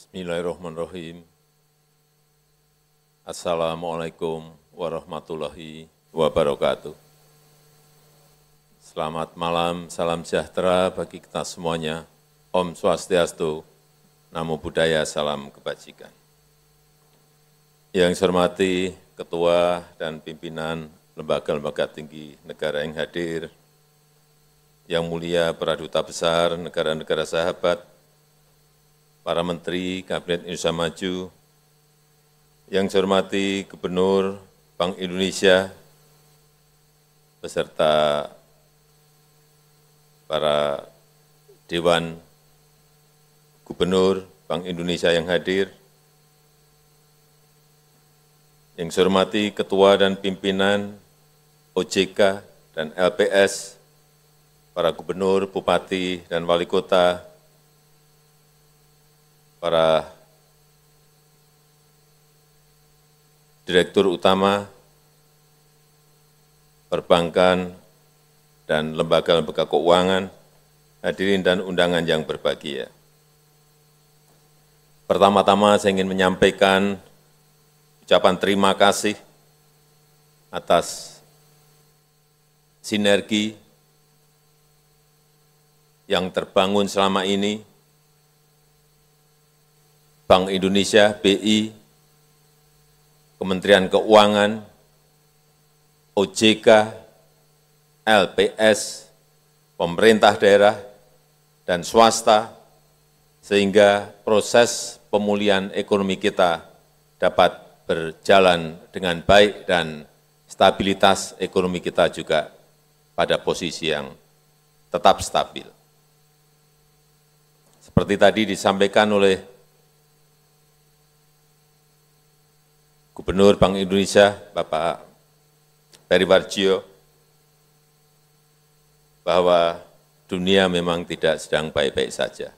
Bismillahirrahmanirrahim. Assalamualaikum warahmatullahi wabarakatuh. Selamat malam, salam sejahtera bagi kita semuanya. Om Swastiastu, Namo Buddhaya, salam kebajikan. Yang saya hormati Ketua dan pimpinan lembaga-lembaga tinggi negara yang hadir, yang mulia peraduta besar negara-negara sahabat, para menteri Kabinet Indonesia Maju, yang saya hormati Gubernur Bank Indonesia, beserta para Dewan Gubernur Bank Indonesia yang hadir, yang saya hormati Ketua dan Pimpinan OJK dan LPS, para Gubernur, Bupati, dan Wali Kota, para direktur utama perbankan dan lembaga-lembaga keuangan, hadirin dan undangan yang berbahagia. Pertama-tama saya ingin menyampaikan ucapan terima kasih atas sinergi yang terbangun selama ini Bank Indonesia, BI, Kementerian Keuangan, OJK, LPS, pemerintah daerah, dan swasta, sehingga proses pemulihan ekonomi kita dapat berjalan dengan baik dan stabilitas ekonomi kita juga pada posisi yang tetap stabil. Seperti tadi disampaikan oleh Gubernur Bank Indonesia Bapak Warjio bahwa dunia memang tidak sedang baik-baik saja.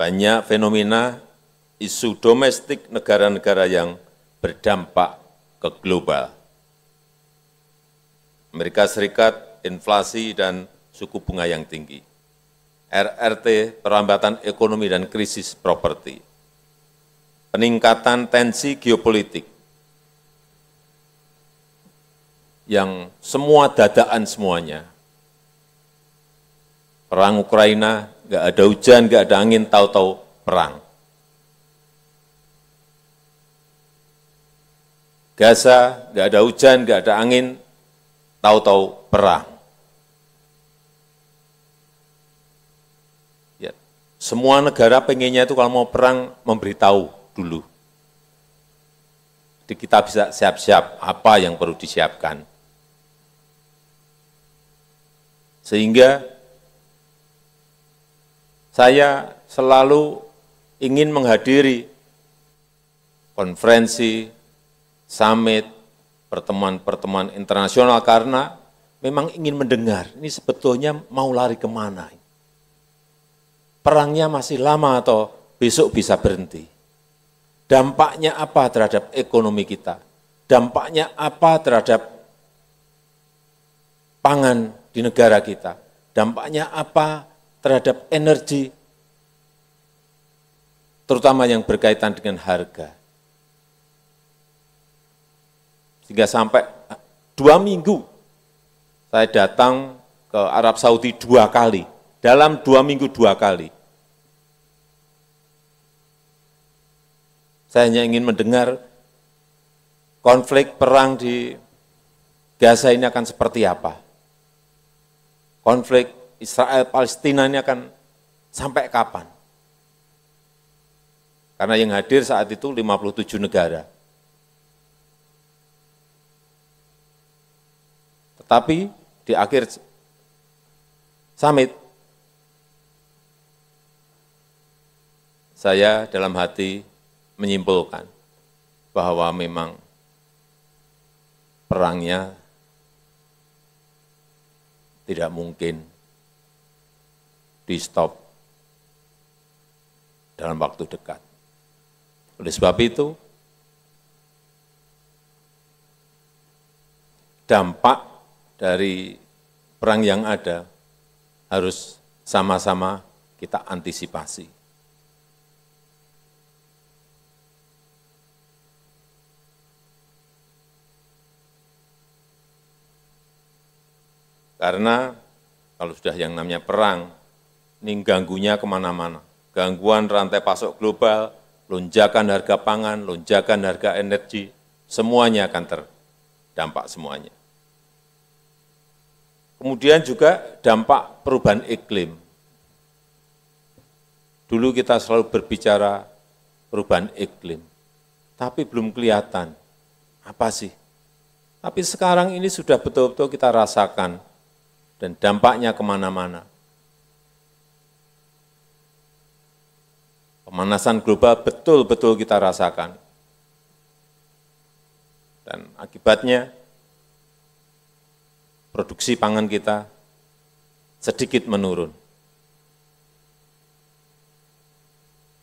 Banyak fenomena isu domestik negara-negara yang berdampak ke global. Amerika Serikat, inflasi dan suku bunga yang tinggi. RRT, perambatan ekonomi dan krisis properti peningkatan tensi geopolitik yang semua dadaan semuanya. Perang Ukraina, nggak ada hujan, nggak ada angin, tahu-tahu perang. Gaza, nggak ada hujan, nggak ada angin, tahu-tahu perang. Ya, semua negara pengennya itu kalau mau perang memberitahu dulu. Jadi kita bisa siap-siap apa yang perlu disiapkan. Sehingga saya selalu ingin menghadiri konferensi, summit, pertemuan-pertemuan internasional karena memang ingin mendengar, ini sebetulnya mau lari kemana. Perangnya masih lama atau besok bisa berhenti. Dampaknya apa terhadap ekonomi kita? Dampaknya apa terhadap pangan di negara kita? Dampaknya apa terhadap energi, terutama yang berkaitan dengan harga? Sehingga sampai ah, dua minggu saya datang ke Arab Saudi dua kali, dalam dua minggu dua kali Saya hanya ingin mendengar konflik perang di Gaza ini akan seperti apa. Konflik Israel-Palestina ini akan sampai kapan. Karena yang hadir saat itu 57 negara. Tetapi di akhir summit, saya dalam hati menyimpulkan bahwa memang perangnya tidak mungkin di-stop dalam waktu dekat. Oleh sebab itu, dampak dari perang yang ada harus sama-sama kita antisipasi. Karena kalau sudah yang namanya perang, ini ganggunya kemana-mana. Gangguan rantai pasok global, lonjakan harga pangan, lonjakan harga energi, semuanya akan terdampak semuanya. Kemudian juga dampak perubahan iklim. Dulu kita selalu berbicara perubahan iklim, tapi belum kelihatan apa sih. Tapi sekarang ini sudah betul-betul kita rasakan dan dampaknya kemana-mana. Pemanasan global betul-betul kita rasakan. Dan akibatnya produksi pangan kita sedikit menurun.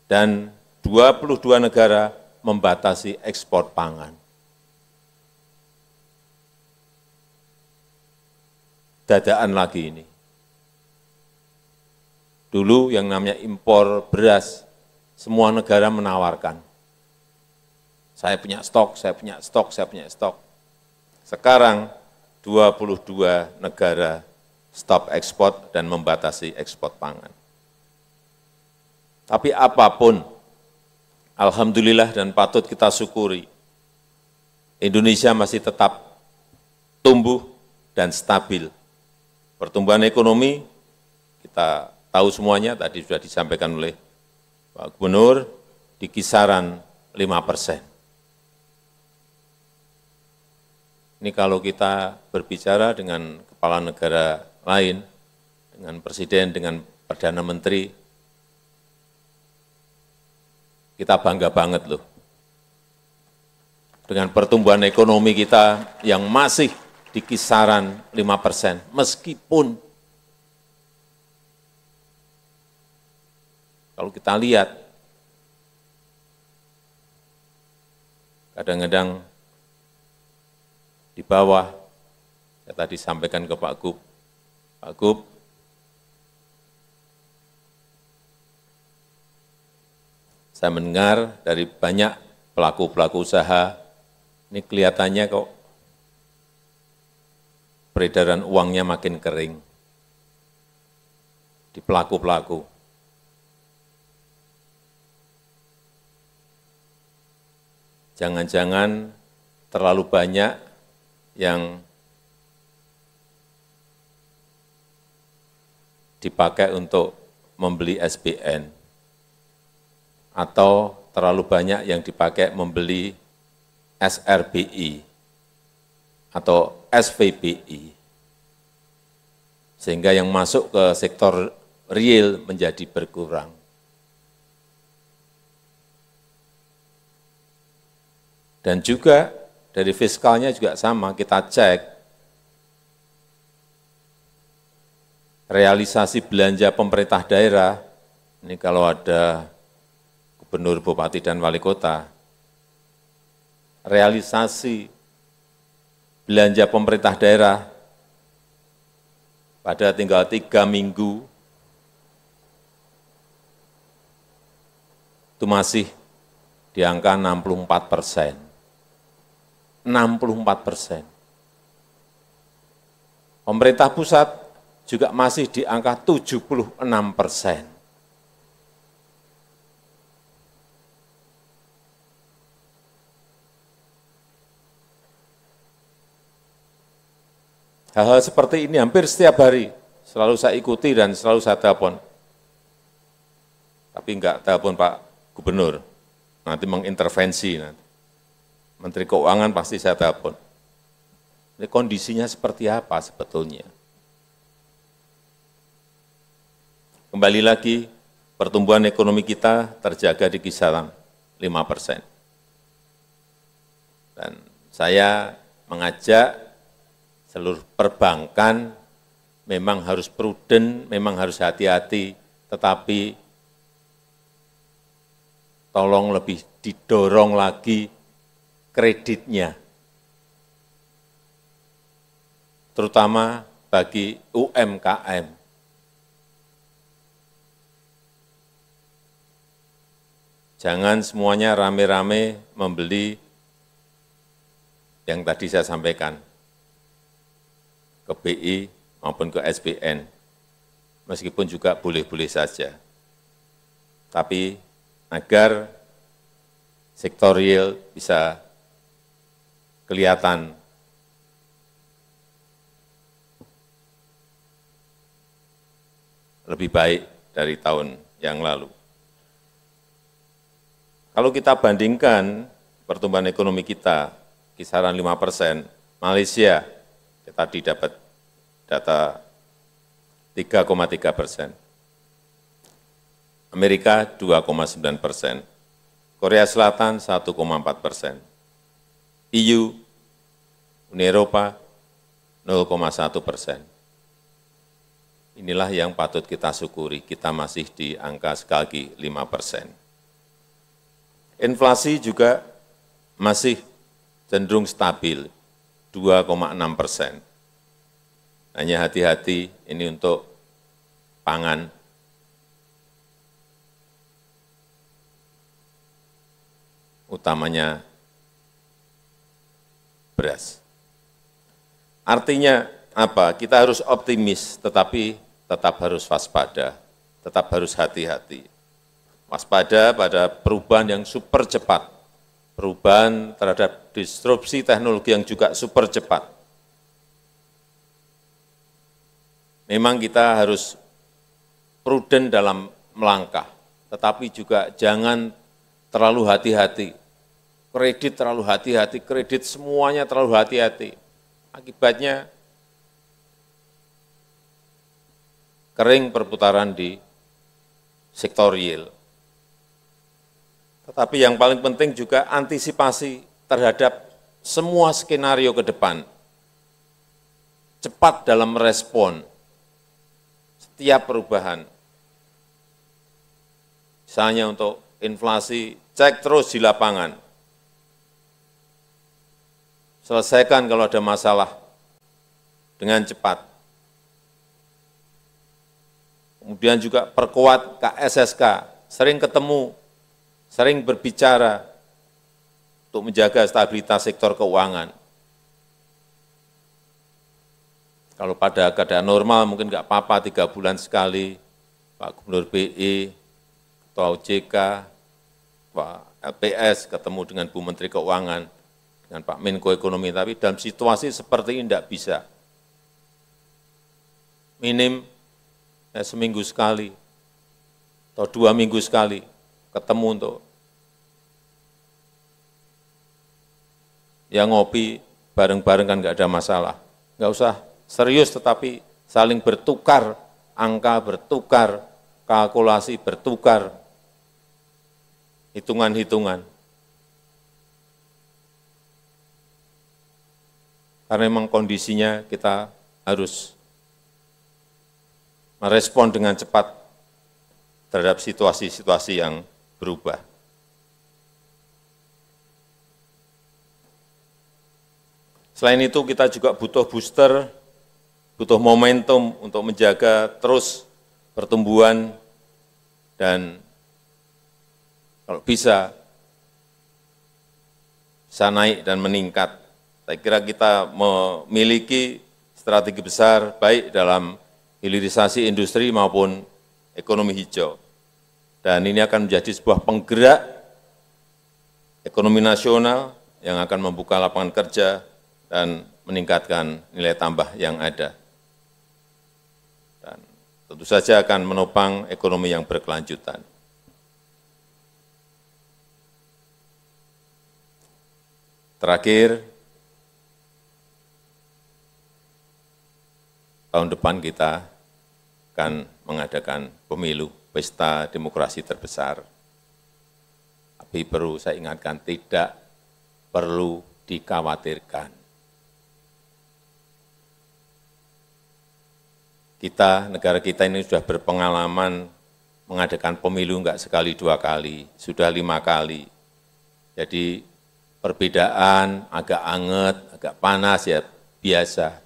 Dan 22 negara membatasi ekspor pangan. dadaan lagi ini. Dulu yang namanya impor beras, semua negara menawarkan. Saya punya stok, saya punya stok, saya punya stok. Sekarang 22 negara stop ekspor dan membatasi ekspor pangan. Tapi apapun, Alhamdulillah dan patut kita syukuri, Indonesia masih tetap tumbuh dan stabil Pertumbuhan ekonomi, kita tahu semuanya, tadi sudah disampaikan oleh Pak Gubernur, di kisaran 5 persen. Ini kalau kita berbicara dengan kepala negara lain, dengan presiden, dengan perdana menteri, kita bangga banget loh dengan pertumbuhan ekonomi kita yang masih di kisaran 5 persen, meskipun kalau kita lihat kadang-kadang di bawah, saya tadi sampaikan ke Pak Gub, Pak Gub, saya mendengar dari banyak pelaku-pelaku usaha, ini kelihatannya kok peredaran uangnya makin kering di pelaku-pelaku. Jangan-jangan terlalu banyak yang dipakai untuk membeli SBN atau terlalu banyak yang dipakai membeli SRBI atau SVBI. Sehingga yang masuk ke sektor real menjadi berkurang. Dan juga dari fiskalnya juga sama, kita cek realisasi belanja pemerintah daerah, ini kalau ada gubernur, bupati, dan wali kota, realisasi belanja pemerintah daerah pada tinggal tiga minggu itu masih di angka 64 persen. 64 persen. Pemerintah pusat juga masih di angka 76 persen. Hal, hal seperti ini hampir setiap hari selalu saya ikuti dan selalu saya telepon. Tapi enggak telepon Pak Gubernur, nanti mengintervensi nanti. Menteri Keuangan pasti saya telepon. Ini kondisinya seperti apa sebetulnya? Kembali lagi, pertumbuhan ekonomi kita terjaga di kisaran 5 persen. Dan saya mengajak seluruh perbankan memang harus prudent, memang harus hati-hati, tetapi tolong lebih didorong lagi kreditnya. Terutama bagi UMKM. Jangan semuanya rame-rame membeli yang tadi saya sampaikan, ke BI maupun ke SBN, meskipun juga boleh-boleh saja. Tapi agar sektor real bisa kelihatan lebih baik dari tahun yang lalu. Kalau kita bandingkan pertumbuhan ekonomi kita kisaran 5 persen, Malaysia tadi dapat data 3,3 persen, Amerika 2,9 persen, Korea Selatan 1,4 persen, EU, Uni Eropa 0,1 persen. Inilah yang patut kita syukuri, kita masih di angka sekali lagi 5 persen. Inflasi juga masih cenderung stabil, 2,6 persen. Hanya hati-hati ini untuk pangan. Utamanya beras. Artinya apa? Kita harus optimis tetapi tetap harus waspada, tetap harus hati-hati. Waspada pada perubahan yang super cepat, perubahan terhadap disrupsi teknologi yang juga super cepat memang kita harus prudent dalam melangkah, tetapi juga jangan terlalu hati-hati. Kredit terlalu hati-hati, kredit semuanya terlalu hati-hati. Akibatnya kering perputaran di sektor real. Tetapi yang paling penting juga antisipasi terhadap semua skenario ke depan. Cepat dalam respon tiap perubahan. Misalnya untuk inflasi, cek terus di lapangan. Selesaikan kalau ada masalah dengan cepat. Kemudian juga perkuat KSSK, sering ketemu, sering berbicara untuk menjaga stabilitas sektor keuangan. Kalau pada keadaan normal mungkin enggak apa-apa tiga bulan sekali, Pak Gubernur BI, Ketua OJK, Pak LPS ketemu dengan Bu Menteri Keuangan, dengan Pak Menko Ekonomi, tapi dalam situasi seperti ini tidak bisa. Minim ya, seminggu sekali, atau dua minggu sekali, ketemu untuk yang ngopi bareng-bareng kan nggak ada masalah. Nggak usah serius tetapi saling bertukar, angka bertukar, kalkulasi bertukar, hitungan-hitungan. Karena memang kondisinya kita harus merespon dengan cepat terhadap situasi-situasi yang berubah. Selain itu kita juga butuh booster butuh momentum untuk menjaga terus pertumbuhan dan kalau bisa bisa naik dan meningkat. Saya kira kita memiliki strategi besar baik dalam hilirisasi industri maupun ekonomi hijau. Dan ini akan menjadi sebuah penggerak ekonomi nasional yang akan membuka lapangan kerja dan meningkatkan nilai tambah yang ada tentu saja akan menopang ekonomi yang berkelanjutan. Terakhir, tahun depan kita akan mengadakan pemilu, pesta demokrasi terbesar. Tapi perlu saya ingatkan, tidak perlu dikhawatirkan. kita, negara kita ini sudah berpengalaman mengadakan pemilu enggak sekali dua kali, sudah lima kali. Jadi perbedaan agak anget, agak panas ya biasa.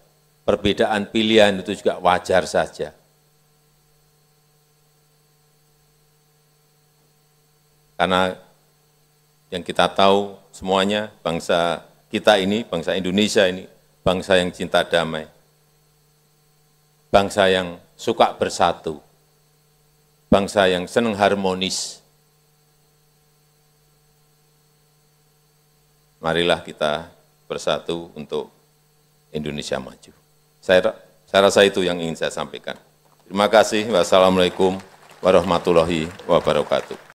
Perbedaan pilihan itu juga wajar saja. Karena yang kita tahu semuanya bangsa kita ini, bangsa Indonesia ini, bangsa yang cinta damai bangsa yang suka bersatu, bangsa yang senang harmonis. Marilah kita bersatu untuk Indonesia maju. Saya, saya rasa itu yang ingin saya sampaikan. Terima kasih. Wassalamualaikum warahmatullahi wabarakatuh.